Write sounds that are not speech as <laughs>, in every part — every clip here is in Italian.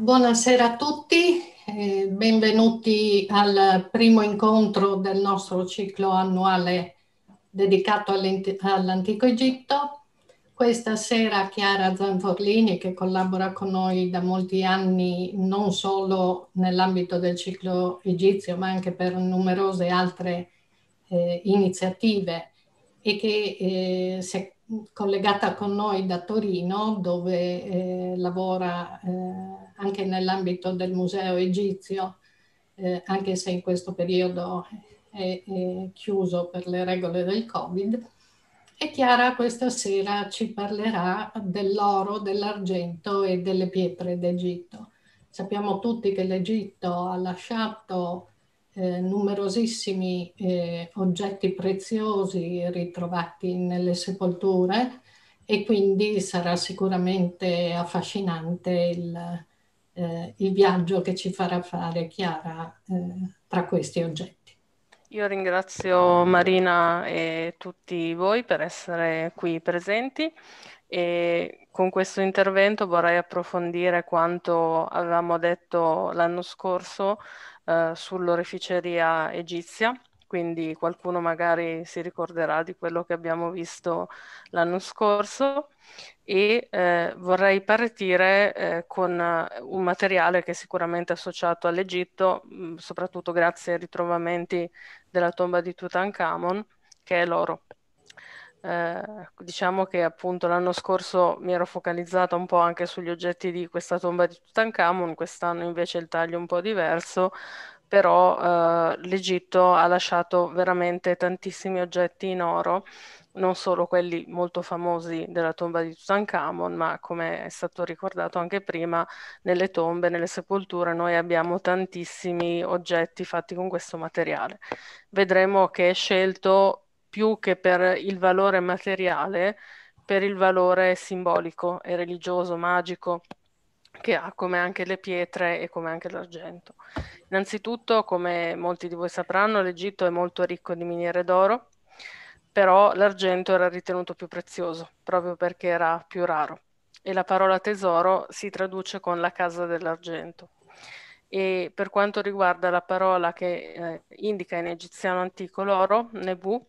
Buonasera a tutti, eh, benvenuti al primo incontro del nostro ciclo annuale dedicato all'Antico Egitto. Questa sera Chiara Zanforlini, che collabora con noi da molti anni non solo nell'ambito del ciclo egizio, ma anche per numerose altre eh, iniziative e che eh, si è collegata con noi da Torino, dove eh, lavora eh, anche nell'ambito del museo egizio, eh, anche se in questo periodo è, è chiuso per le regole del Covid. E Chiara questa sera ci parlerà dell'oro, dell'argento e delle pietre d'Egitto. Sappiamo tutti che l'Egitto ha lasciato eh, numerosissimi eh, oggetti preziosi ritrovati nelle sepolture e quindi sarà sicuramente affascinante il, eh, il viaggio che ci farà fare Chiara eh, tra questi oggetti. Io ringrazio Marina e tutti voi per essere qui presenti e con questo intervento vorrei approfondire quanto avevamo detto l'anno scorso eh, sull'oreficeria egizia quindi qualcuno magari si ricorderà di quello che abbiamo visto l'anno scorso e eh, vorrei partire eh, con eh, un materiale che è sicuramente associato all'Egitto, mm, soprattutto grazie ai ritrovamenti della tomba di Tutankhamon, che è l'oro. Eh, diciamo che appunto l'anno scorso mi ero focalizzata un po' anche sugli oggetti di questa tomba di Tutankhamon, quest'anno invece il taglio è un po' diverso, però eh, l'Egitto ha lasciato veramente tantissimi oggetti in oro, non solo quelli molto famosi della tomba di Tutankhamon, ma come è stato ricordato anche prima, nelle tombe, nelle sepolture, noi abbiamo tantissimi oggetti fatti con questo materiale. Vedremo che è scelto più che per il valore materiale, per il valore simbolico e religioso, magico che ha come anche le pietre e come anche l'argento. Innanzitutto, come molti di voi sapranno, l'Egitto è molto ricco di miniere d'oro, però l'argento era ritenuto più prezioso, proprio perché era più raro. E la parola tesoro si traduce con la casa dell'argento. E per quanto riguarda la parola che eh, indica in egiziano antico l'oro, Nebu,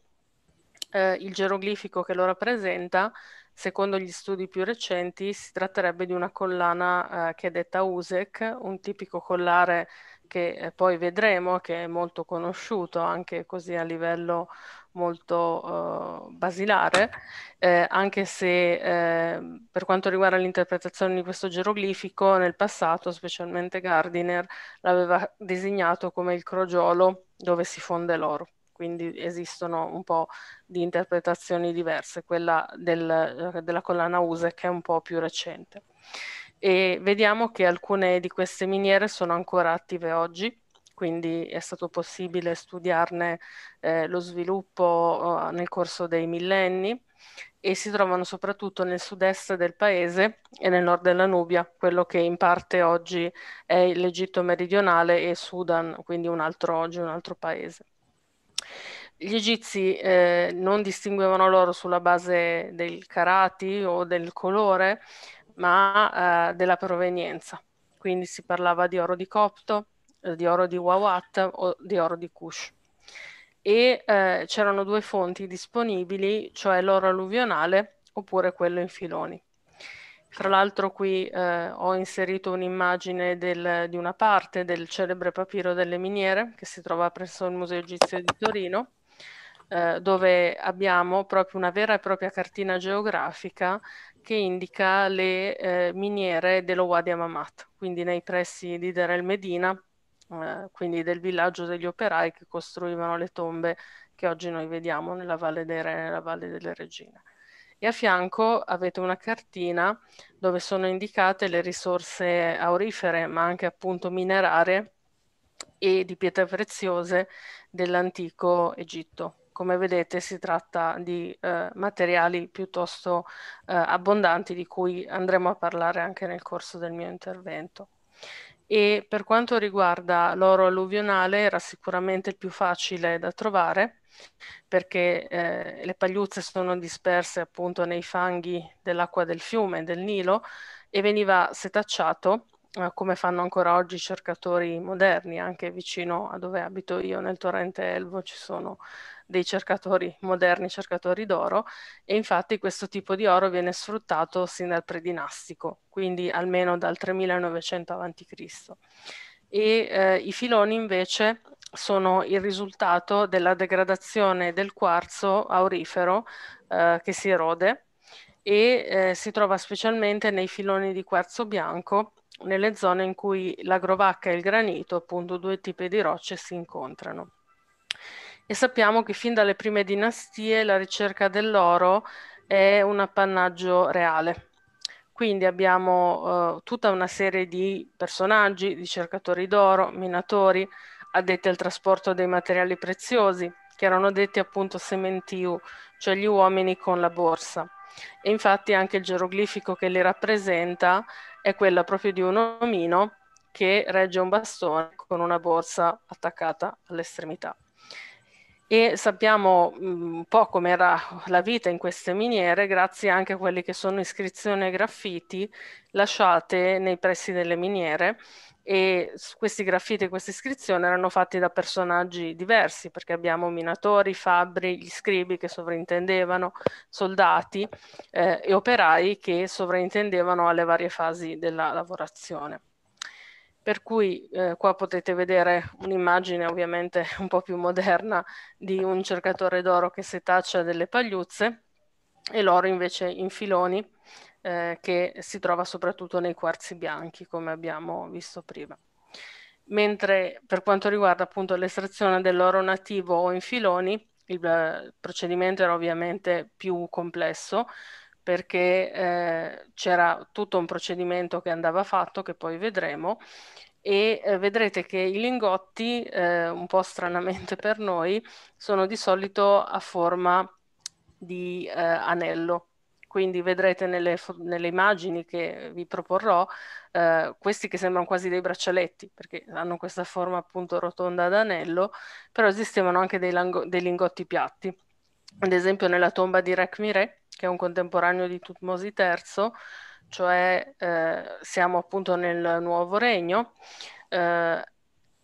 eh, il geroglifico che lo rappresenta Secondo gli studi più recenti si tratterebbe di una collana eh, che è detta Usec, un tipico collare che eh, poi vedremo che è molto conosciuto anche così a livello molto uh, basilare, eh, anche se eh, per quanto riguarda l'interpretazione di questo geroglifico, nel passato, specialmente Gardiner, l'aveva designato come il crogiolo dove si fonde l'oro quindi esistono un po' di interpretazioni diverse, quella del, eh, della collana USE che è un po' più recente. E vediamo che alcune di queste miniere sono ancora attive oggi, quindi è stato possibile studiarne eh, lo sviluppo eh, nel corso dei millenni e si trovano soprattutto nel sud-est del paese e nel nord della Nubia, quello che in parte oggi è l'Egitto meridionale e Sudan, quindi un altro oggi un altro paese. Gli egizi eh, non distinguevano loro sulla base del karati o del colore, ma eh, della provenienza. Quindi si parlava di oro di Copto, eh, di oro di Wawat o di oro di Kush. E eh, c'erano due fonti disponibili, cioè l'oro alluvionale oppure quello in filoni. Tra l'altro qui eh, ho inserito un'immagine del, di una parte del celebre papiro delle miniere che si trova presso il Museo Egizio di Torino, eh, dove abbiamo proprio una vera e propria cartina geografica che indica le eh, miniere dello Wadi Amamat, quindi nei pressi di Dera el Medina, eh, quindi del villaggio degli operai che costruivano le tombe che oggi noi vediamo nella Valle, dei Re, nella Valle delle Regine e a fianco avete una cartina dove sono indicate le risorse aurifere, ma anche appunto minerarie e di pietre preziose dell'antico Egitto. Come vedete si tratta di eh, materiali piuttosto eh, abbondanti di cui andremo a parlare anche nel corso del mio intervento. E per quanto riguarda l'oro alluvionale era sicuramente il più facile da trovare perché eh, le pagliuzze sono disperse appunto nei fanghi dell'acqua del fiume, del Nilo, e veniva setacciato, eh, come fanno ancora oggi i cercatori moderni, anche vicino a dove abito io, nel torrente Elvo, ci sono dei cercatori moderni, cercatori d'oro, e infatti questo tipo di oro viene sfruttato sin dal predinastico, quindi almeno dal 3900 a.C e eh, i filoni invece sono il risultato della degradazione del quarzo aurifero eh, che si erode e eh, si trova specialmente nei filoni di quarzo bianco nelle zone in cui l'agrovacca e il granito, appunto due tipi di rocce, si incontrano. E sappiamo che fin dalle prime dinastie la ricerca dell'oro è un appannaggio reale quindi abbiamo eh, tutta una serie di personaggi, di cercatori d'oro, minatori, addetti al trasporto dei materiali preziosi, che erano detti appunto sementiu, cioè gli uomini con la borsa. E infatti anche il geroglifico che li rappresenta è quello proprio di un omino che regge un bastone con una borsa attaccata all'estremità e sappiamo mm, un po' com'era la vita in queste miniere grazie anche a quelle che sono iscrizioni e graffiti lasciate nei pressi delle miniere e questi graffiti e queste iscrizioni erano fatti da personaggi diversi perché abbiamo minatori, fabbri, gli scribi che sovrintendevano, soldati eh, e operai che sovrintendevano alle varie fasi della lavorazione. Per cui eh, qua potete vedere un'immagine ovviamente un po' più moderna di un cercatore d'oro che setaccia delle pagliuzze e l'oro invece in filoni eh, che si trova soprattutto nei quarzi bianchi come abbiamo visto prima. Mentre per quanto riguarda appunto l'estrazione dell'oro nativo o in filoni, il eh, procedimento era ovviamente più complesso, perché eh, c'era tutto un procedimento che andava fatto, che poi vedremo, e eh, vedrete che i lingotti, eh, un po' stranamente per noi, sono di solito a forma di eh, anello. Quindi vedrete nelle, nelle, immagini che vi proporrò eh, questi che sembrano quasi dei braccialetti, perché hanno questa forma appunto rotonda ad anello, però esistevano anche dei, dei lingotti piatti. Ad esempio nella tomba di Rekmire, che è un contemporaneo di Tutmosi III, cioè eh, siamo appunto nel nuovo regno, eh,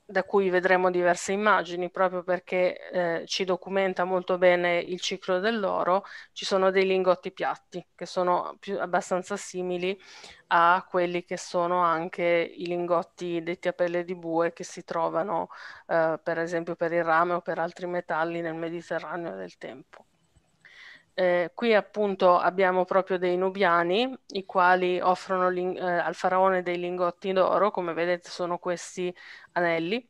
da cui vedremo diverse immagini proprio perché eh, ci documenta molto bene il ciclo dell'oro, ci sono dei lingotti piatti che sono più, abbastanza simili a quelli che sono anche i lingotti detti a pelle di bue che si trovano eh, per esempio per il rame o per altri metalli nel Mediterraneo del tempo. Eh, qui appunto abbiamo proprio dei nubiani, i quali offrono eh, al faraone dei lingotti d'oro, come vedete sono questi anelli,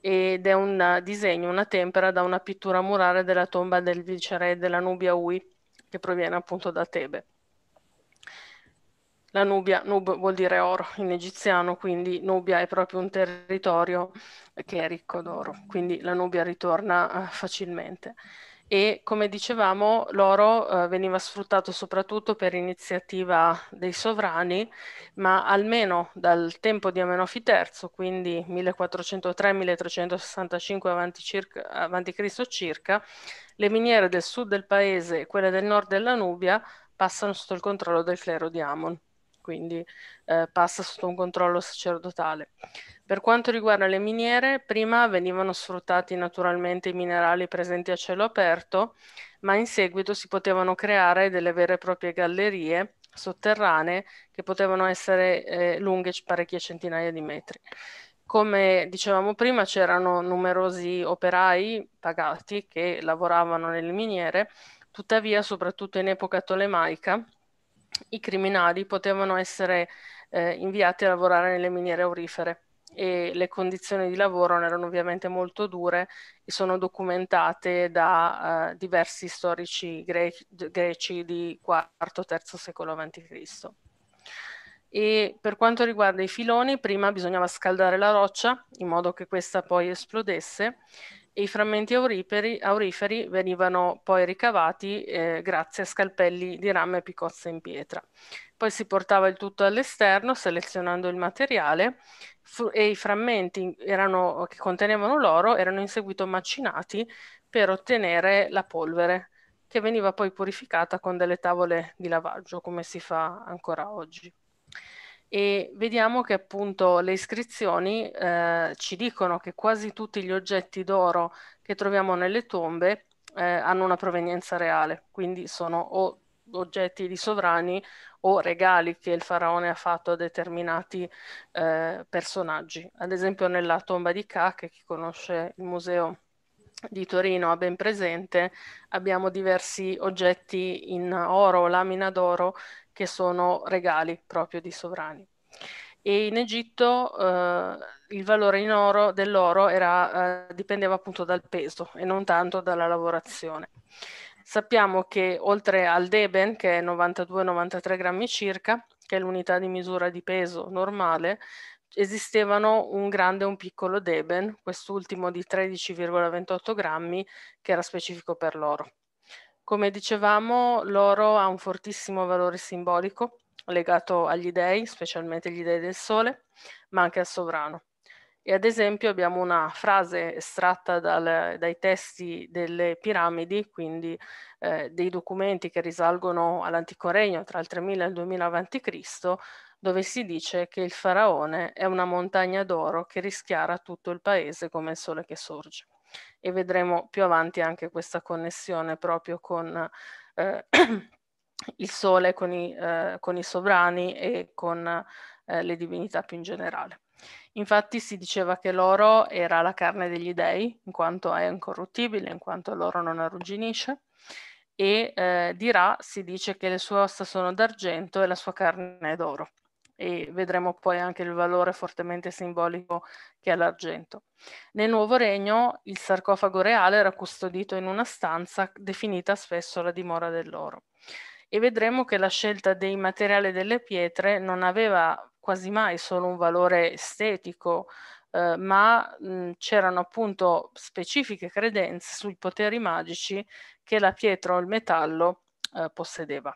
ed è un disegno, una tempera da una pittura murale della tomba del viceré della Nubia Ui, che proviene appunto da Tebe. La Nubia, Nub vuol dire oro in egiziano, quindi Nubia è proprio un territorio che è ricco d'oro, quindi la Nubia ritorna eh, facilmente e come dicevamo l'oro eh, veniva sfruttato soprattutto per iniziativa dei sovrani, ma almeno dal tempo di Amenofi III, quindi 1403-1365 avanti, Cristo circa, le miniere del sud del paese e quelle del nord della Nubia passano sotto il controllo del clero di Amon quindi eh, passa sotto un controllo sacerdotale. Per quanto riguarda le miniere, prima venivano sfruttati naturalmente i minerali presenti a cielo aperto, ma in seguito si potevano creare delle vere e proprie gallerie sotterranee che potevano essere eh, lunghe parecchie centinaia di metri. Come dicevamo prima, c'erano numerosi operai pagati che lavoravano nelle miniere, tuttavia, soprattutto in epoca tolemaica, i criminali potevano essere eh, inviati a lavorare nelle miniere aurifere e le condizioni di lavoro erano ovviamente molto dure e sono documentate da uh, diversi storici gre- greci di IV-III secolo a.C. E per quanto riguarda i filoni, prima bisognava scaldare la roccia in modo che questa poi esplodesse i frammenti auriferi, auriferi venivano poi ricavati eh, grazie a scalpelli di rame e picozze in pietra. Poi si portava il tutto all'esterno selezionando il materiale e i frammenti erano, che contenevano l'oro erano in seguito macinati per ottenere la polvere che veniva poi purificata con delle tavole di lavaggio come si fa ancora oggi e vediamo che appunto le iscrizioni eh, ci dicono che quasi tutti gli oggetti d'oro che troviamo nelle tombe eh, hanno una provenienza reale, quindi sono o oggetti di sovrani o regali che il faraone ha fatto a determinati eh, personaggi. Ad esempio nella tomba di Ka, che chi conosce il museo di Torino ha ben presente, abbiamo diversi oggetti in oro, lamina d'oro, che sono regali proprio di sovrani. E in Egitto eh, il valore in oro dell'oro era, eh, dipendeva appunto dal peso e non tanto dalla lavorazione. Sappiamo che oltre al deben, che è 92-93 grammi circa, che è l'unità di misura di peso normale, esistevano un grande e un piccolo deben, quest'ultimo di 13,28 grammi, che era specifico per l'oro. Come dicevamo, l'oro ha un fortissimo valore simbolico legato agli dei, specialmente gli dei del sole, ma anche al sovrano. E ad esempio abbiamo una frase estratta dal, dai testi delle piramidi, quindi eh, dei documenti che risalgono all'antico regno tra il 3000 e il 2000 a.C., dove si dice che il faraone è una montagna d'oro che rischiara tutto il paese come il sole che sorge e vedremo più avanti anche questa connessione proprio con eh, <clears throat> il sole, con i, eh, con i, sovrani e con eh, le divinità più in generale. Infatti si diceva che l'oro era la carne degli dei, in quanto è incorruttibile, in quanto l'oro non arrugginisce, e eh, di Ra si dice che le sue ossa sono d'argento e la sua carne è d'oro e vedremo poi anche il valore fortemente simbolico che ha l'argento. Nel Nuovo Regno il sarcofago reale era custodito in una stanza definita spesso la dimora dell'oro e vedremo che la scelta dei materiali delle pietre non aveva quasi mai solo un valore estetico, eh, ma c'erano appunto specifiche credenze sui poteri magici che la pietra o il metallo eh, possedeva.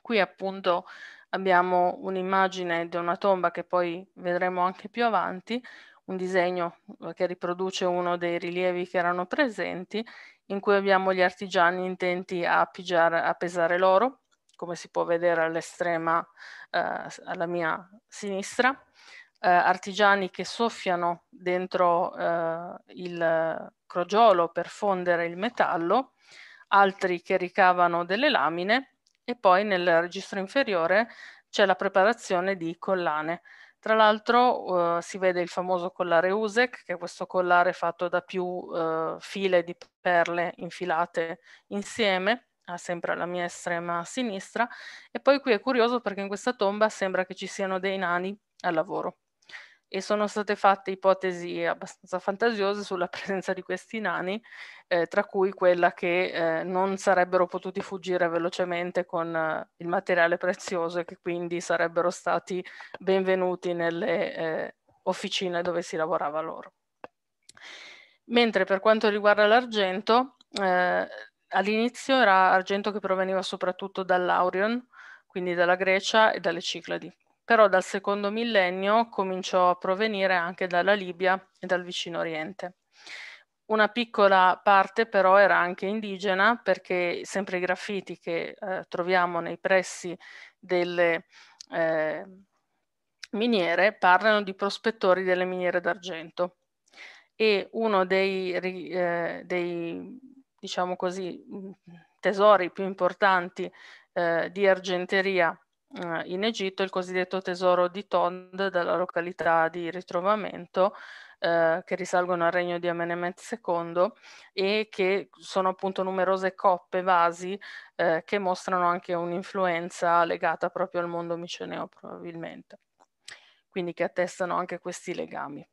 Qui appunto abbiamo un'immagine di una tomba che poi vedremo anche più avanti, un disegno eh, che riproduce uno dei rilievi che erano presenti, in cui abbiamo gli artigiani intenti a, pigiare, a pesare l'oro, come si può vedere all'estrema, eh, alla mia sinistra, eh, artigiani che soffiano dentro eh, il crogiolo per fondere il metallo, altri che ricavano delle lamine e poi nel registro inferiore c'è la preparazione di collane. Tra l'altro eh, si vede il famoso collare Usec, che è questo collare fatto da più eh, file di perle infilate insieme, sempre alla mia estrema sinistra, e poi qui è curioso perché in questa tomba sembra che ci siano dei nani al lavoro e sono state fatte ipotesi abbastanza fantasiose sulla <laughs> presenza di questi nani, eh, tra cui quella che eh, non sarebbero potuti fuggire velocemente con eh, il materiale prezioso e che quindi sarebbero stati benvenuti nelle eh, officine dove si lavorava loro. Mentre per quanto riguarda l'argento, eh, all'inizio era argento che proveniva soprattutto dall'Aurion, quindi dalla Grecia e dalle Cicladi però dal secondo millennio cominciò a provenire anche dalla Libia e dal vicino Oriente. Una piccola parte però era anche indigena perché sempre i graffiti che eh, troviamo nei pressi delle eh, miniere parlano di prospettori delle miniere d'argento e uno dei, eh, dei diciamo così, mm, tesori più importanti eh, di argenteria eh, in Egitto il cosiddetto tesoro di Tond dalla località di ritrovamento eh, che risalgono al regno di Amenemet II e che sono appunto numerose coppe, vasi eh, che mostrano anche un'influenza legata proprio al mondo miceneo probabilmente, quindi che attestano anche questi legami.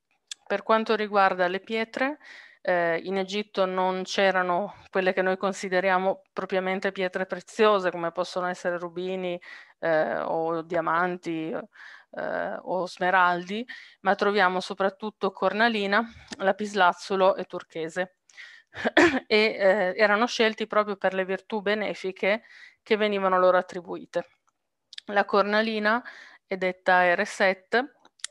Per quanto riguarda le pietre, eh, in Egitto non c'erano quelle che noi consideriamo propriamente pietre preziose, come possono essere rubini, eh, o diamanti eh, o smeraldi, ma troviamo soprattutto cornalina, lapislazzulo e turchese. <clears throat> e eh, erano scelti proprio per le virtù benefiche che venivano loro attribuite. La cornalina è detta R7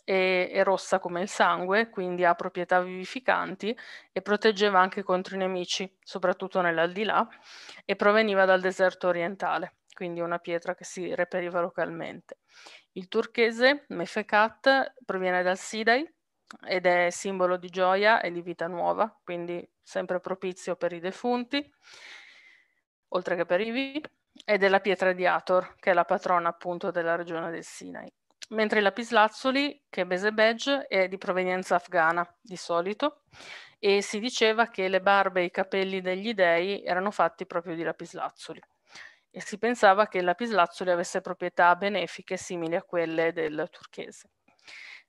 e è rossa come il sangue, quindi ha proprietà vivificanti e proteggeva anche contro i nemici, soprattutto nell'aldilà, e proveniva dal deserto orientale quindi una pietra che si reperiva localmente. Il turchese, Mefekat, proviene dal Sidai ed è simbolo di gioia e di vita nuova, quindi sempre propizio per i defunti, oltre che per i vivi, ed è la pietra di Ator, che è la patrona appunto della regione del Sinai. Mentre i lapislazzoli, che è Besebej, è di provenienza afghana di solito, e si diceva che le barbe e i capelli degli dei erano fatti proprio di lapislazzoli e si pensava che il lapislazzuli avesse proprietà benefiche simili a quelle del turchese.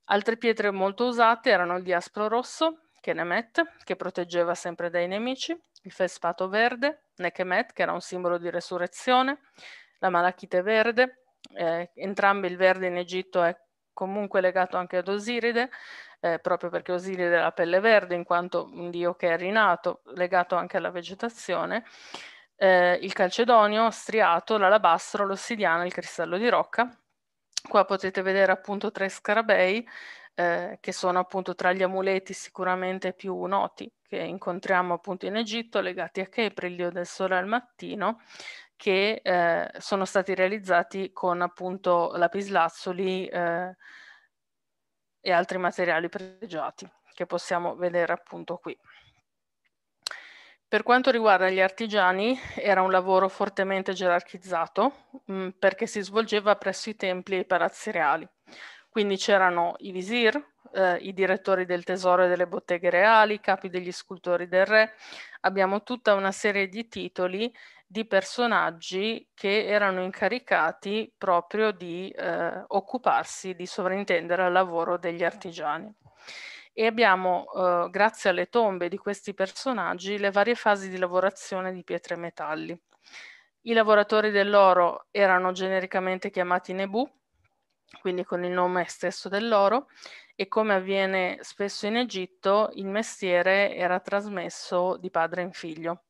Altre pietre molto usate erano il diaspro rosso, Kenemet, che proteggeva sempre dai nemici, il felspato verde, Nekemet, che era un simbolo di resurrezione, la malachite verde, eh, entrambi il verde in Egitto è comunque legato anche ad Osiride, eh, proprio perché Osiride ha la pelle verde in quanto un dio che è rinato, legato anche alla vegetazione, eh, il calcedonio, striato, l'alabastro, l'ossidiana e il cristallo di rocca. Qua potete vedere appunto tre scarabei eh, che sono appunto tra gli amuleti sicuramente più noti che incontriamo appunto in Egitto legati a Kepri, il dio del sole al mattino, che eh, sono stati realizzati con appunto lapislazzoli eh, e altri materiali pregiati che possiamo vedere appunto qui. Per quanto riguarda gli artigiani, era un lavoro fortemente gerarchizzato mh, mm, perché si svolgeva presso i templi e i palazzi reali. Quindi c'erano i visir, eh, i direttori del tesoro e delle botteghe reali, i capi degli scultori del re. Abbiamo tutta una serie di titoli di personaggi che erano incaricati proprio di eh, occuparsi, di sovrintendere al lavoro degli artigiani e abbiamo, eh, grazie alle tombe di questi personaggi, le varie fasi di lavorazione di pietre e metalli. I lavoratori dell'oro erano genericamente chiamati Nebu, quindi con il nome stesso dell'oro, e come avviene spesso in Egitto, il mestiere era trasmesso di padre in figlio.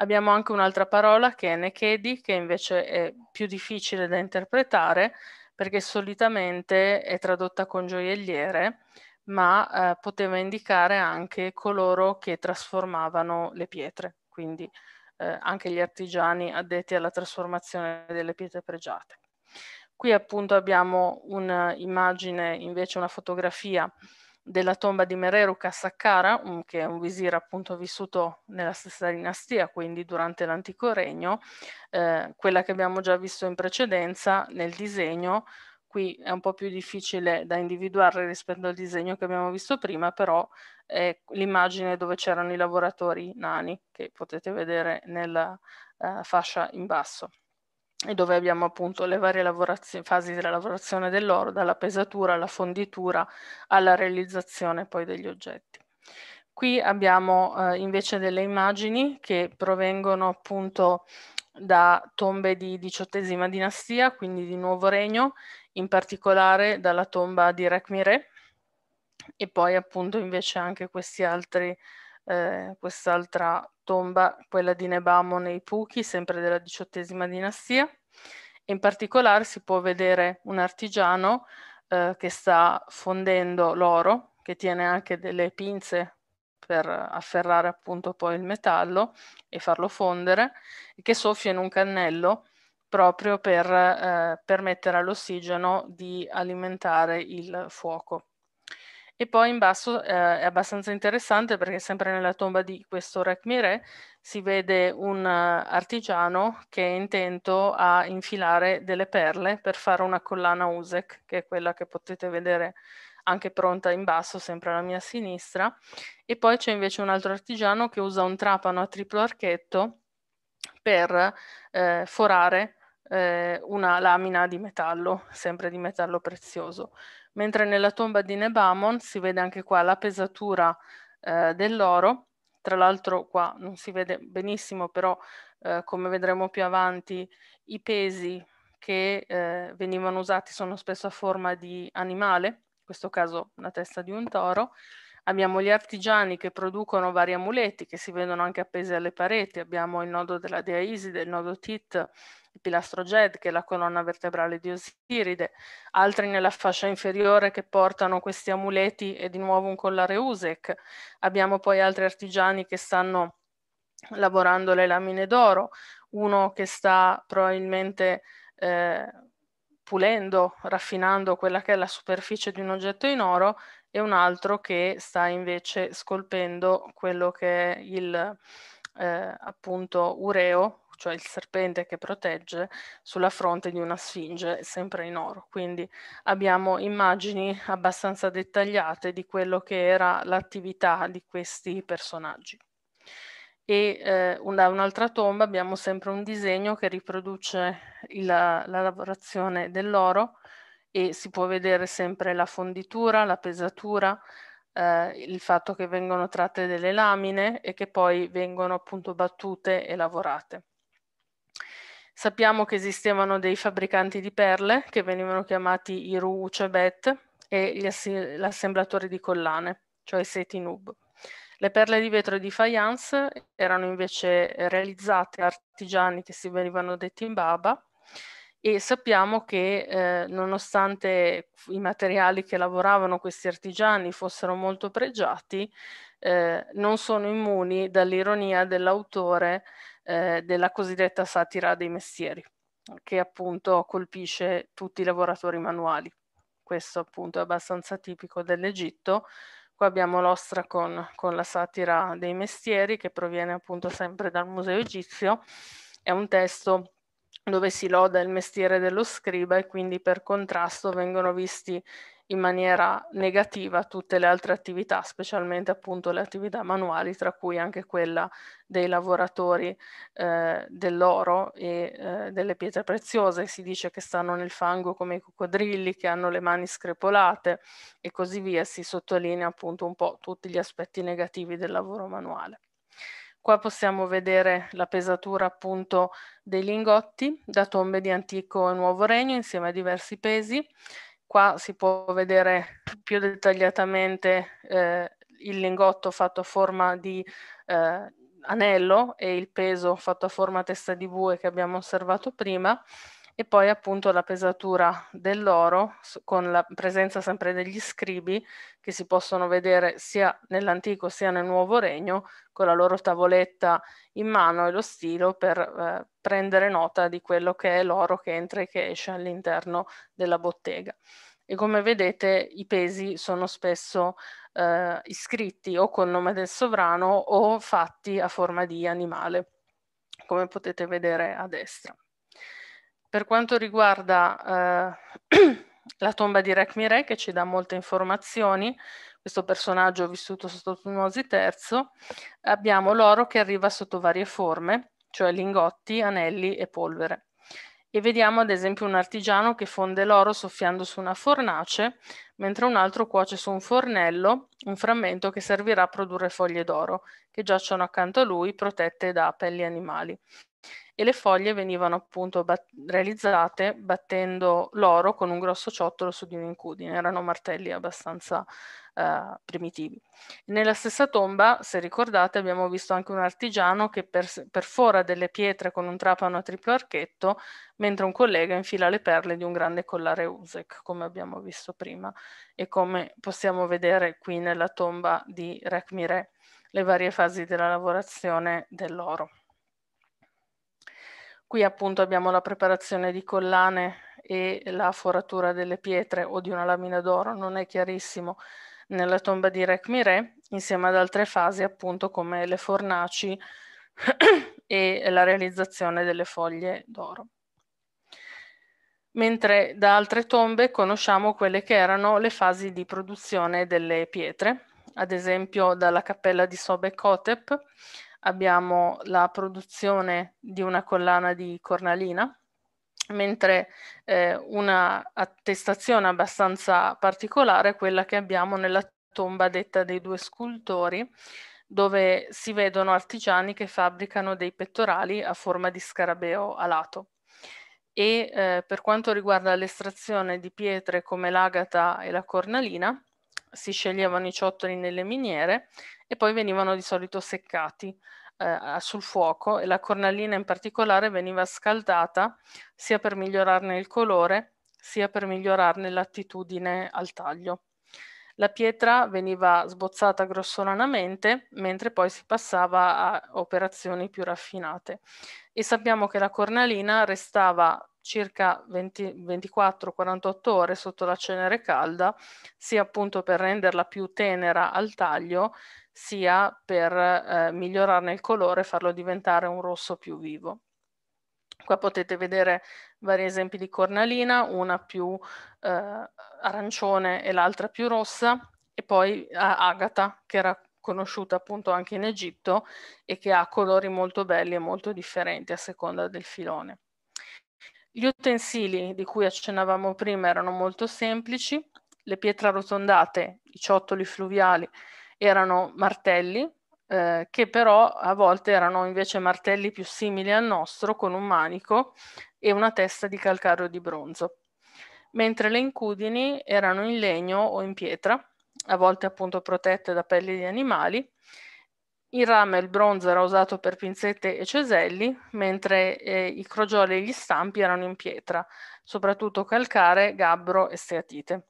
Abbiamo anche un'altra parola che è Nechedi, che invece è più difficile da interpretare perché solitamente è tradotta con gioielliere, ma eh, poteva indicare anche coloro che trasformavano le pietre, quindi eh, anche gli artigiani addetti alla trasformazione delle pietre pregiate. Qui appunto abbiamo un'immagine, invece una fotografia della tomba di Mereru Kassakara, un, che è un visir appunto vissuto nella stessa dinastia, quindi durante l'antico regno, eh, quella che abbiamo già visto in precedenza nel disegno, qui è un po' più difficile da individuare rispetto al disegno che abbiamo visto prima, però è l'immagine dove c'erano i lavoratori nani che potete vedere nella uh, fascia in basso e dove abbiamo appunto le varie fasi della lavorazione dell'oro, dalla pesatura alla fonditura alla realizzazione poi degli oggetti. Qui abbiamo uh, invece delle immagini che provengono appunto da tombe di diciottesima dinastia, quindi di Nuovo Regno, in particolare dalla tomba di Rekmire e poi appunto invece anche questi altri, eh, quest'altra tomba, quella di Nebamo nei Puchi, sempre della diciottesima dinastia. In particolare si può vedere un artigiano eh, che sta fondendo l'oro, che tiene anche delle pinze per afferrare appunto poi il metallo e farlo fondere, che soffia in un cannello proprio per eh, permettere all'ossigeno di alimentare il fuoco. E poi in basso eh, è abbastanza interessante perché sempre nella tomba di questo Rekmire si vede un eh, artigiano che è intento a infilare delle perle per fare una collana Usek, che è quella che potete vedere anche pronta in basso, sempre alla mia sinistra. E poi c'è invece un altro artigiano che usa un trapano a triplo archetto per eh, forare eh, una lamina di metallo, sempre di metallo prezioso. Mentre nella tomba di Nebamon si vede anche qua la pesatura eh, dell'oro, tra l'altro qua non si vede benissimo, però eh, come vedremo più avanti i pesi che eh, venivano usati sono spesso a forma di animale, questo caso la testa di un toro, abbiamo gli artigiani che producono vari amuleti che si vedono anche appesi alle pareti, abbiamo il nodo della dea Iside, il nodo Tit, il pilastro Jed che è la colonna vertebrale di Osiride, altri nella fascia inferiore che portano questi amuleti e di nuovo un collare Usek. abbiamo poi altri artigiani che stanno lavorando le lamine d'oro, uno che sta probabilmente eh, pulendo, raffinando quella che è la superficie di un oggetto in oro e un altro che sta invece scolpendo quello che è il eh, appunto ureo, cioè il serpente che protegge sulla fronte di una sfinge, sempre in oro. Quindi abbiamo immagini abbastanza dettagliate di quello che era l'attività di questi personaggi e eh, da un'altra tomba abbiamo sempre un disegno che riproduce il, la, la lavorazione dell'oro e si può vedere sempre la fonditura, la pesatura, eh, il fatto che vengono tratte delle lamine e che poi vengono appunto battute e lavorate. Sappiamo che esistevano dei fabbricanti di perle che venivano chiamati i Ru Ucebet e gli assemblatori di collane, cioè i Seti Nub. Le perle di vetro di faience erano invece realizzate da artigiani che si venivano detti in baba e sappiamo che eh, nonostante i materiali che lavoravano questi artigiani fossero molto pregiati, eh, non sono immuni dall'ironia dell'autore eh, della cosiddetta satira dei mestieri, che appunto colpisce tutti i lavoratori manuali. Questo appunto è abbastanza tipico dell'Egitto, Qua abbiamo l'ostra con, con la satira dei mestieri che proviene appunto sempre dal Museo Egizio. È un testo dove si loda il mestiere dello scriba e quindi per contrasto vengono visti in maniera negativa tutte le altre attività, specialmente appunto le attività manuali, tra cui anche quella dei lavoratori eh, dell'oro e eh, delle pietre preziose. Si dice che stanno nel fango come i coccodrilli, che hanno le mani screpolate e così via. Si sottolinea appunto un po' tutti gli aspetti negativi del lavoro manuale. Qua possiamo vedere la pesatura appunto dei lingotti da tombe di antico e nuovo regno insieme a diversi pesi. Qua si può vedere più dettagliatamente eh, il lingotto fatto a forma di eh, anello e il peso fatto a forma testa di bue che abbiamo osservato prima e poi appunto la pesatura dell'oro con la presenza sempre degli scribi che si possono vedere sia nell'antico sia nel nuovo regno con la loro tavoletta in mano e lo stilo per eh, prendere nota di quello che è l'oro che entra e che esce all'interno della bottega. E come vedete i pesi sono spesso eh, iscritti o col nome del sovrano o fatti a forma di animale, come potete vedere a destra. Per quanto riguarda eh, <clears throat> la tomba di Rekmirei, che ci dà molte informazioni, questo personaggio vissuto sotto Tutmosi III, abbiamo l'oro che arriva sotto varie forme, cioè lingotti, anelli e polvere. E vediamo ad esempio un artigiano che fonde l'oro soffiando su una fornace, mentre un altro cuoce su un fornello un frammento che servirà a produrre foglie d'oro, che giacciono accanto a lui, protette da pelli animali e le foglie venivano appunto bat- realizzate battendo l'oro con un grosso ciottolo su di un'incudine, erano martelli abbastanza eh, primitivi. Nella stessa tomba, se ricordate, abbiamo visto anche un artigiano che per- perfora delle pietre con un trapano a triplo archetto, mentre un collega infila le perle di un grande collare Usek, come abbiamo visto prima e come possiamo vedere qui nella tomba di Rekmire, le varie fasi della lavorazione dell'oro. Qui appunto abbiamo la preparazione di collane e la foratura delle pietre o di una lamina d'oro, non è chiarissimo, nella tomba di Rekmire, insieme ad altre fasi appunto come le fornaci <clears throat> e la realizzazione delle foglie d'oro. Mentre da altre tombe conosciamo quelle che erano le fasi di produzione delle pietre, ad esempio dalla cappella di Sobekotep, abbiamo la produzione di una collana di cornalina, mentre eh, una attestazione abbastanza particolare è quella che abbiamo nella tomba detta dei due scultori, dove si vedono artigiani che fabbricano dei pettorali a forma di scarabeo alato. E eh, per quanto riguarda l'estrazione di pietre come l'agata e la cornalina, si sceglievano i ciottoli nelle miniere e poi venivano di solito seccati eh, sul fuoco e la cornalina in particolare veniva scaldata sia per migliorarne il colore sia per migliorarne l'attitudine al taglio. La pietra veniva sbozzata grossolanamente, mentre poi si passava a operazioni più raffinate. E sappiamo che la cornalina restava circa 24-48 ore sotto la cenere calda, sia appunto per renderla più tenera al taglio, sia per eh, migliorarne il colore e farlo diventare un rosso più vivo. Qua potete vedere vari esempi di cornalina, una più eh, arancione e l'altra più rossa, e poi eh, agata, che era conosciuta appunto anche in Egitto e che ha colori molto belli e molto differenti a seconda del filone. Gli utensili di cui accennavamo prima erano molto semplici, le pietre arrotondate, i ciottoli fluviali erano martelli, eh, che però a volte erano invece martelli più simili al nostro con un manico e una testa di calcareo di bronzo, mentre le incudini erano in legno o in pietra, a volte appunto protette da pelli di animali il rame e il bronzo era usato per pinzette e ceselli, mentre eh, i crogioli e gli stampi erano in pietra, soprattutto calcare, gabbro e steatite.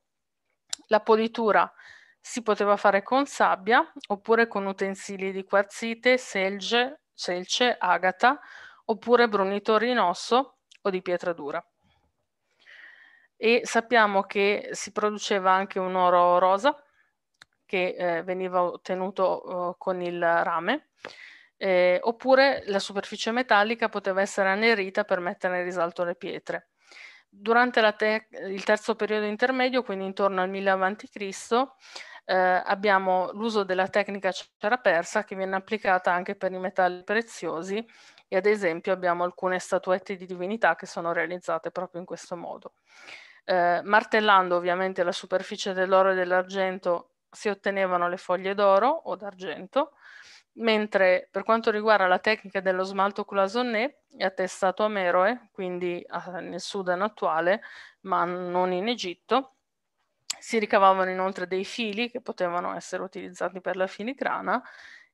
La politura si poteva fare con sabbia oppure con utensili di quarzite, selge, selce, agata oppure brunitori in osso o di pietra dura. E sappiamo che si produceva anche un oro rosa che eh, veniva ottenuto eh, con il rame, eh, oppure la superficie metallica poteva essere annerita per mettere in risalto le pietre. Durante te il terzo periodo intermedio, quindi intorno al 1000 a.C., eh, abbiamo l'uso della tecnica cera persa che viene applicata anche per i metalli preziosi e ad esempio abbiamo alcune statuette di divinità che sono realizzate proprio in questo modo. Eh, martellando ovviamente la superficie dell'oro e dell'argento si ottenevano le foglie d'oro o d'argento, mentre per quanto riguarda la tecnica dello smalto cloisonné è attestato a Meroe, quindi eh, nel Sudan attuale, ma non in Egitto. Si ricavavano inoltre dei fili che potevano essere utilizzati per la filigrana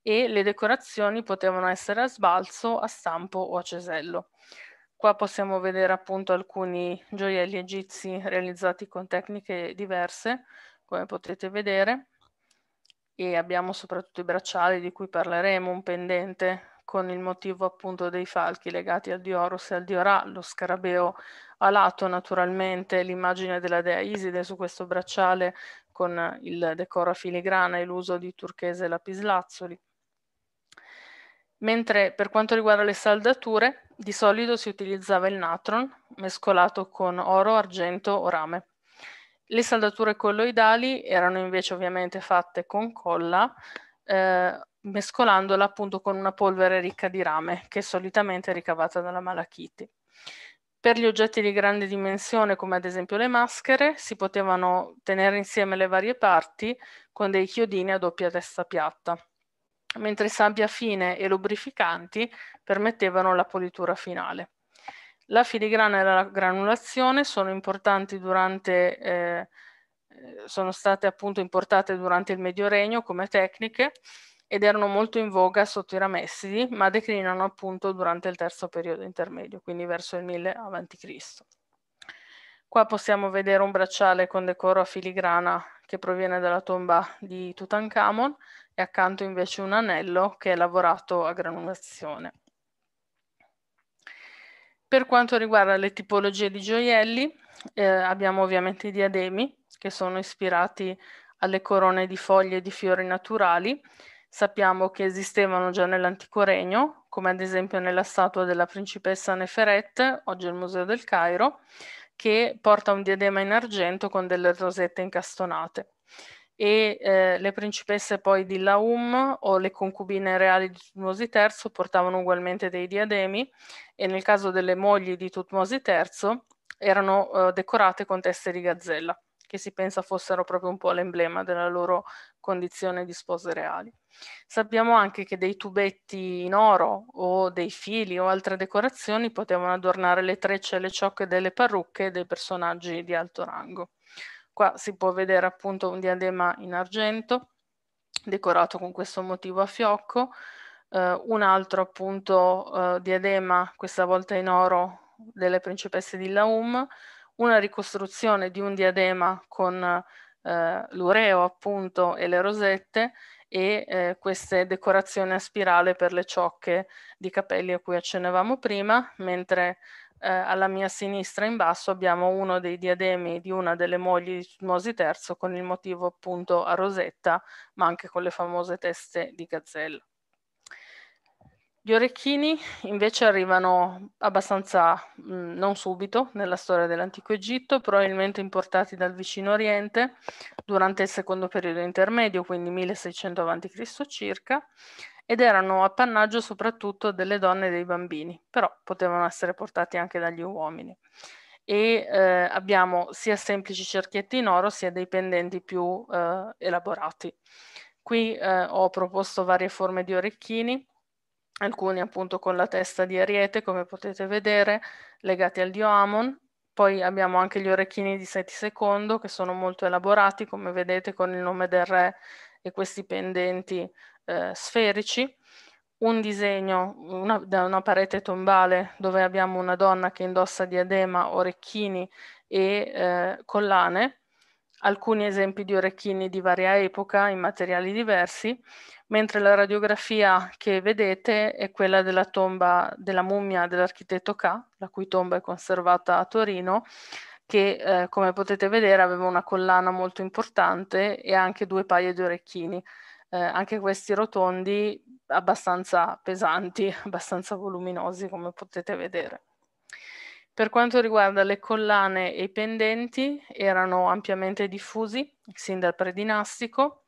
e le decorazioni potevano essere a sbalzo, a stampo o a cesello. Qua possiamo vedere appunto alcuni gioielli egizi realizzati con tecniche diverse, come potete vedere e abbiamo soprattutto i bracciali di cui parleremo, un pendente con il motivo appunto dei falchi legati al dio Horus e al dio Ra, lo scarabeo alato naturalmente, l'immagine della dea Iside su questo bracciale con il decoro a filigrana e l'uso di turchese e lapislazzoli. Mentre per quanto riguarda le saldature, di solito si utilizzava il natron mescolato con oro, argento o rame. Le saldature colloidali erano invece ovviamente fatte con colla, eh, mescolandola appunto con una polvere ricca di rame, che solitamente è ricavata dalla malachite. Per gli oggetti di grande dimensione, come ad esempio le maschere, si potevano tenere insieme le varie parti con dei chiodini a doppia testa piatta, mentre sabbia fine e lubrificanti permettevano la politura finale. La filigrana e la granulazione sono importanti durante, eh, eh, sono state appunto importate durante il Medio Regno come tecniche ed erano molto in voga sotto i ramessidi, ma declinano appunto durante il terzo periodo intermedio, quindi verso il 1000 a.C. Qua possiamo vedere un bracciale con decoro a filigrana che proviene dalla tomba di Tutankhamon e accanto invece un anello che è lavorato a granulazione. Per quanto riguarda le tipologie di gioielli, eh, abbiamo ovviamente i diademi, che sono ispirati alle corone di foglie e di fiori naturali. Sappiamo che esistevano già nell'antico regno, come ad esempio nella statua della principessa Neferet, oggi al Museo del Cairo, che porta un diadema in argento con delle rosette incastonate e eh, le principesse poi di Laum o le concubine reali di Tutmosi III portavano ugualmente dei diademi e nel caso delle mogli di Tutmosi III erano eh, decorate con teste di gazzella, che si pensa fossero proprio un po' l'emblema della loro condizione di spose reali. Sappiamo anche che dei tubetti in oro o dei fili o altre decorazioni potevano adornare le trecce e le ciocche delle parrucche dei personaggi di alto rango. Qua si può vedere appunto un diadema in argento decorato con questo motivo a fiocco, eh, un altro appunto eh, diadema, questa volta in oro, delle principesse di Laum, una ricostruzione di un diadema con eh, l'ureo appunto e le rosette e eh, queste decorazioni a spirale per le ciocche di capelli a cui accennavamo prima, mentre eh, alla mia sinistra in basso abbiamo uno dei diademi di una delle mogli di Tutmosi III con il motivo appunto a rosetta, ma anche con le famose teste di gazzella. Gli orecchini invece arrivano abbastanza mh, mm, non subito nella storia dell'antico Egitto, probabilmente importati dal vicino Oriente durante il secondo periodo intermedio, quindi 1600 a.C. circa, ed erano appannaggio soprattutto delle donne e dei bambini, però potevano essere portati anche dagli uomini. E eh, abbiamo sia semplici cerchietti in oro sia dei pendenti più eh, elaborati. Qui eh, ho proposto varie forme di orecchini, alcuni appunto con la testa di ariete, come potete vedere, legati al dio Amon, poi abbiamo anche gli orecchini di Seti II che sono molto elaborati, come vedete con il nome del re e questi pendenti eh, sferici, un disegno una, da una parete tombale dove abbiamo una donna che indossa diadema, orecchini e eh, collane, alcuni esempi di orecchini di varia epoca in materiali diversi, mentre la radiografia che vedete è quella della tomba della mummia dell'architetto K, la cui tomba è conservata a Torino, che eh, come potete vedere aveva una collana molto importante e anche due paia di orecchini eh, anche questi rotondi abbastanza pesanti, <laughs> abbastanza voluminosi come potete vedere. Per quanto riguarda le collane e i pendenti, erano ampiamente diffusi sin dal predinastico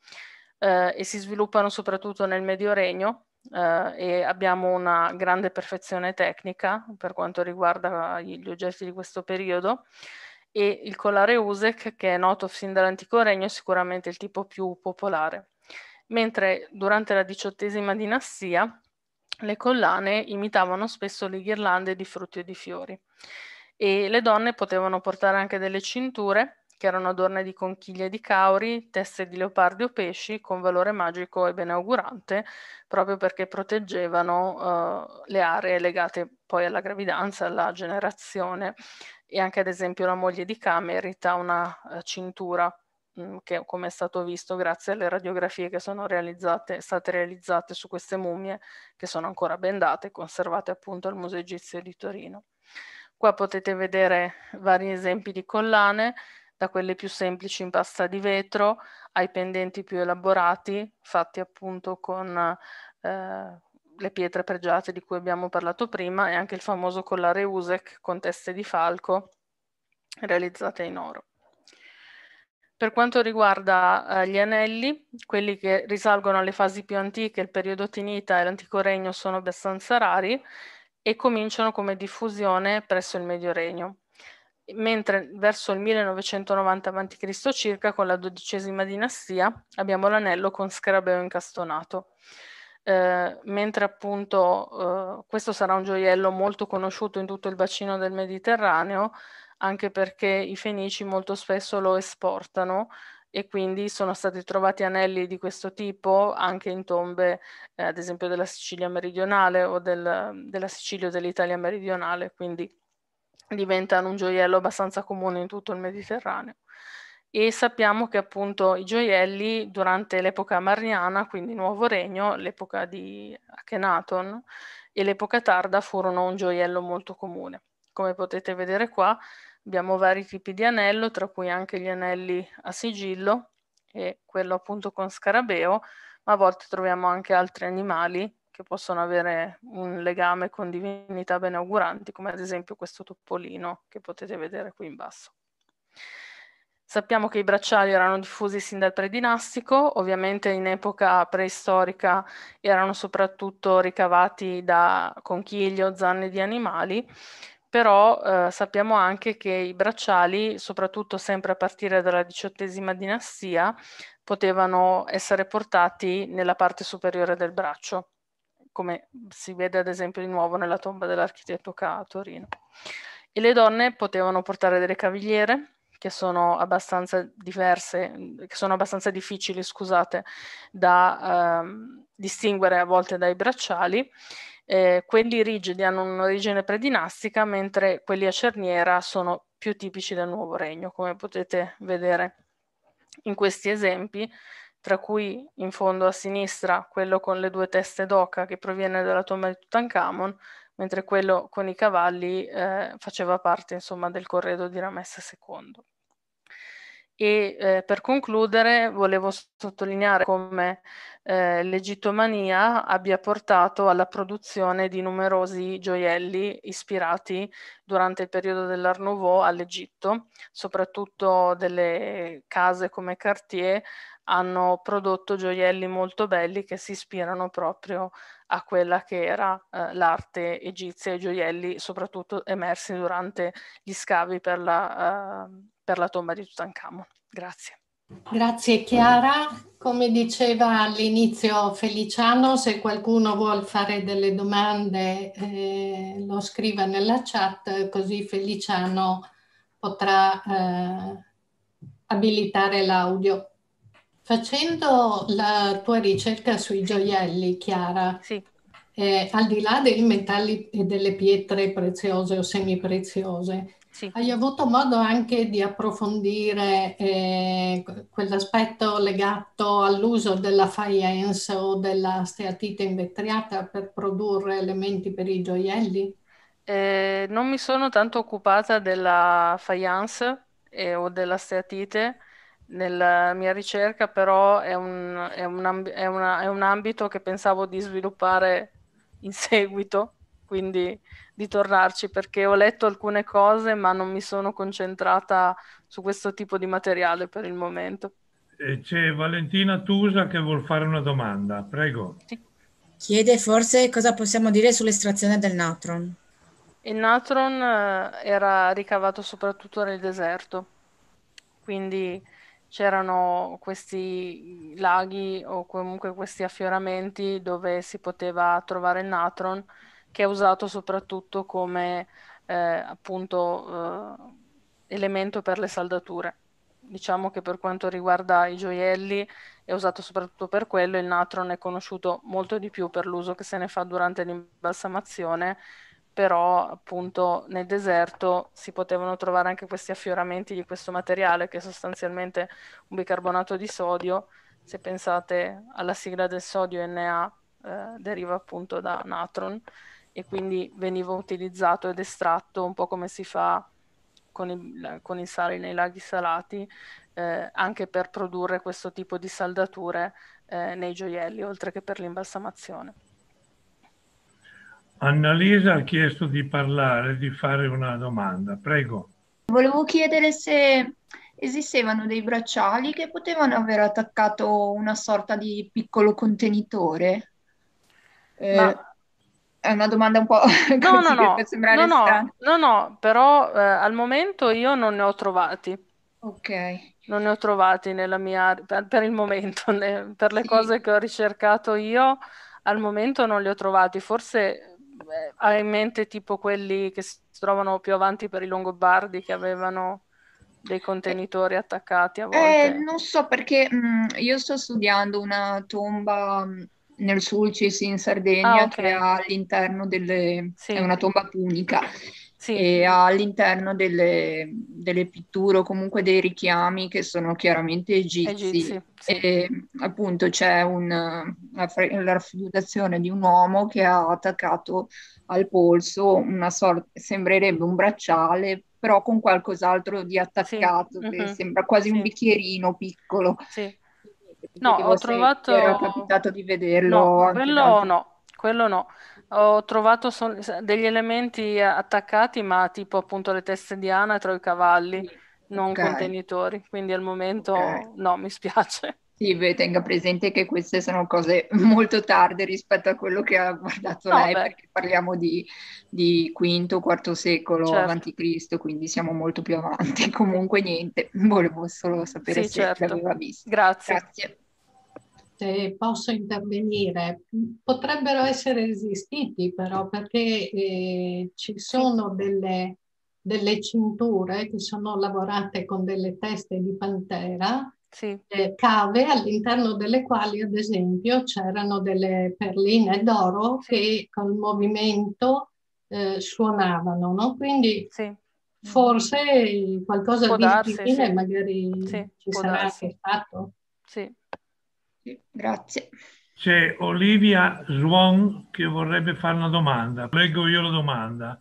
eh, e si sviluppano soprattutto nel Medio Regno eh, e abbiamo una grande perfezione tecnica per quanto riguarda gli oggetti di questo periodo e il collare Usec, che è noto sin dall'antico regno, è sicuramente il tipo più popolare mentre durante la diciottesima dinastia le collane imitavano spesso le ghirlande di frutti e di fiori e le donne potevano portare anche delle cinture che erano adorne di conchiglie di cauri, teste di leopardi o pesci con valore magico e benaugurante, proprio perché proteggevano uh, le aree legate poi alla gravidanza, alla generazione e anche ad esempio la moglie di Camerita, una uh, cintura Mhmm, che come è stato visto grazie alle radiografie che sono realizzate, state realizzate su queste mummie che sono ancora bendate e conservate appunto al Museo Egizio di Torino. Qua potete vedere vari esempi di collane, da quelle più semplici in pasta di vetro ai pendenti più elaborati, fatti appunto con eh, le pietre pregiate di cui abbiamo parlato prima e anche il famoso collare Usec con teste di falco realizzate in oro. Per quanto riguarda eh, gli anelli, quelli che risalgono alle fasi più antiche, il periodo Tinita e l'Antico Regno sono abbastanza rari e cominciano come diffusione presso il Medio Regno, mentre verso il 1990 a.C. circa con la dodicesima dinastia abbiamo l'anello con scarabeo incastonato. Eh, mentre appunto eh, questo sarà un gioiello molto conosciuto in tutto il bacino del Mediterraneo, anche perché i fenici molto spesso lo esportano e quindi sono stati trovati anelli di questo tipo anche in tombe, eh, ad esempio, della Sicilia meridionale o del, della Sicilia dell'Italia meridionale, quindi diventano un gioiello abbastanza comune in tutto il Mediterraneo. E sappiamo che appunto i gioielli durante l'epoca marniana, quindi Nuovo Regno, l'epoca di Akhenaton e l'epoca tarda furono un gioiello molto comune come potete vedere qua abbiamo vari tipi di anello, tra cui anche gli anelli a sigillo e quello appunto con scarabeo, ma a volte troviamo anche altri animali che possono avere un legame con divinità benauguranti, come ad esempio questo topolino che potete vedere qui in basso. Sappiamo che i bracciali erano diffusi sin dal predinastico, ovviamente in epoca preistorica erano soprattutto ricavati da conchiglie o zanne di animali, però eh, sappiamo anche che i bracciali, soprattutto sempre a partire dalla diciottesima dinastia, potevano essere portati nella parte superiore del braccio, come si vede ad esempio di nuovo nella tomba dell'architetto K a Torino. E le donne potevano portare delle cavigliere, che sono abbastanza diverse, che sono abbastanza difficili, scusate, da eh, distinguere a volte dai bracciali, eh, quelli rigidi hanno un'origine predinastica, mentre quelli a cerniera sono più tipici del Nuovo Regno, come potete vedere in questi esempi, tra cui in fondo a sinistra quello con le due teste d'oca che proviene dalla tomba di Tutankhamon, mentre quello con i cavalli eh, faceva parte insomma, del corredo di Ramesse II. E eh, per concludere volevo sottolineare come eh, l'egittomania abbia portato alla produzione di numerosi gioielli ispirati durante il periodo dell'Art Nouveau all'Egitto, soprattutto delle case come Cartier hanno prodotto gioielli molto belli che si ispirano proprio a quella che era eh, l'arte egizia i gioielli soprattutto emersi durante gli scavi per la ehm, per la tomba di Tutankhamon. Grazie. Grazie Chiara. Come diceva all'inizio Feliciano, se qualcuno vuole fare delle domande eh, lo scriva nella chat, così Feliciano potrà eh, abilitare l'audio. Facendo la tua ricerca sui gioielli, Chiara, sì. eh, al di là dei metalli e delle pietre preziose o semipreziose, sì. Hai avuto modo anche di approfondire eh, quell'aspetto legato all'uso della faience o della steatite invetriata per produrre elementi per i gioielli? Eh, non mi sono tanto occupata della faience eh, o della steatite nella mia ricerca, però è un, è un, amb- è una, è un ambito che pensavo di sviluppare in seguito quindi di tornarci perché ho letto alcune cose ma non mi sono concentrata su questo tipo di materiale per il momento. C'è Valentina Tusa che vuole fare una domanda, prego. Chiede forse cosa possiamo dire sull'estrazione del natron. Il natron eh, era ricavato soprattutto nel deserto, quindi c'erano questi laghi o comunque questi affioramenti dove si poteva trovare il natron che è usato soprattutto come eh, appunto eh, elemento per le saldature. Diciamo che per quanto riguarda i gioielli è usato soprattutto per quello, il natron è conosciuto molto di più per l'uso che se ne fa durante l'imbalsamazione, però appunto nel deserto si potevano trovare anche questi affioramenti di questo materiale che è sostanzialmente un bicarbonato di sodio, se pensate alla sigla del sodio Na eh, deriva appunto da natron e quindi veniva utilizzato ed estratto un po' come si fa con i, con i sali nei laghi salati, eh, anche per produrre questo tipo di saldature eh, nei gioielli, oltre che per l'imbalsamazione. Annalisa ha chiesto di parlare, di fare una domanda, prego. Volevo chiedere se esistevano dei bracciali che potevano aver attaccato una sorta di piccolo contenitore. Eh, Ma è una domanda un po' <laughs> no, no, no, per sembrare no, no, no, no, però eh, al momento io non ne ho trovati. Ok. Non ne ho trovati nella mia per, per il momento, <laughs> ne, per le sì. cose che ho ricercato io, al momento non li ho trovati. Forse beh, hai in mente tipo quelli che si trovano più avanti per i Longobardi che avevano dei contenitori attaccati a eh, volte. Eh, non so perché mh, mm, io sto studiando una tomba mh, mm, nel Sulcis in Sardegna, ah, okay. all'interno delle... Sì. è una tomba punica. Sì. E all'interno delle, delle, pitture o comunque dei richiami che sono chiaramente egizi. egizi sì. E appunto c'è un, la, la raffigurazione di un uomo che ha attaccato al polso una sorta, sembrerebbe un bracciale, però con qualcos'altro di attaccato, sì. che mm-hmm. sembra quasi sì. un bicchierino piccolo. Sì. No, ho trovato... Era capitato di vederlo. No, quello no, quello no. Ho trovato sol- degli elementi attaccati, ma tipo appunto le teste di anatra o i cavalli, non okay. contenitori. Quindi al momento okay. no, mi spiace. Sì, beh, tenga presente che queste sono cose <laughs> molto tarde rispetto a quello che ha guardato no, lei, beh. perché parliamo di, di V, quarto secolo certo. Cristo, quindi siamo molto più avanti. <laughs> Comunque niente, volevo solo sapere sì, se certo. l'aveva vista. Grazie. Grazie. Se posso intervenire, potrebbero essere esistiti però perché eh, ci sono delle, delle cinture che sono lavorate con delle teste di pantera sì. cave all'interno delle quali ad esempio c'erano delle perline d'oro sì. che col movimento eh, suonavano, no? Quindi sì. forse qualcosa può di darsi, simile magari ci sarà darsi. anche stato. Sì. Grazie. C'è Olivia Swan che vorrebbe fare una domanda. Leggo io la domanda.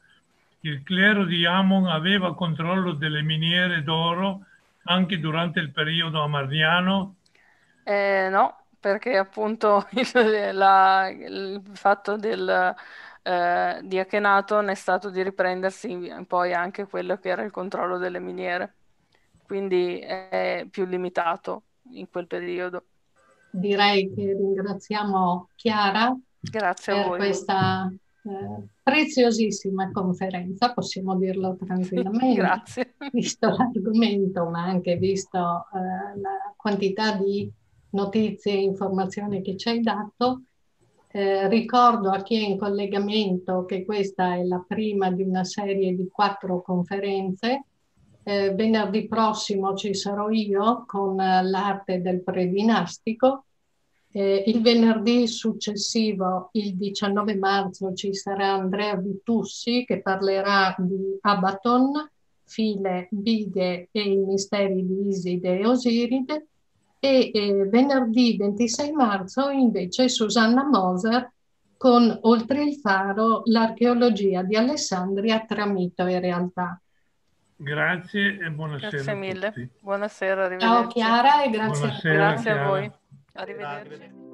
Il clero di Amon aveva controllo delle miniere d'oro anche durante il periodo amarniano? Eh, no, perché appunto <laughs> il, la, il fatto del, eh, di Akhenaton è stato di riprendersi poi anche quello che era il controllo delle miniere, quindi è più limitato in quel periodo. Direi che ringraziamo Chiara Grazie per questa eh, preziosissima conferenza, possiamo dirlo tranquillamente, <laughs> Grazie. visto l'argomento, ma anche visto eh, la quantità di notizie e informazioni che ci hai dato. Eh, ricordo a chi è in collegamento che questa è la prima di una serie di quattro conferenze. Eh, venerdì prossimo ci sarò io con eh, l'arte del predinastico eh, il venerdì successivo, il 19 marzo, ci sarà Andrea Vitussi che parlerà di Abaton, file, bighe e i misteri di Iside e Osiride. E eh, venerdì 26 marzo invece Susanna Moser con Oltre il faro, l'archeologia di Alessandria tra mito e realtà. Grazie e buonasera. Grazie mille. Buonasera, arrivederci. Ciao Chiara e grazie, grazie a voi. Arrivederci. Arrivederci.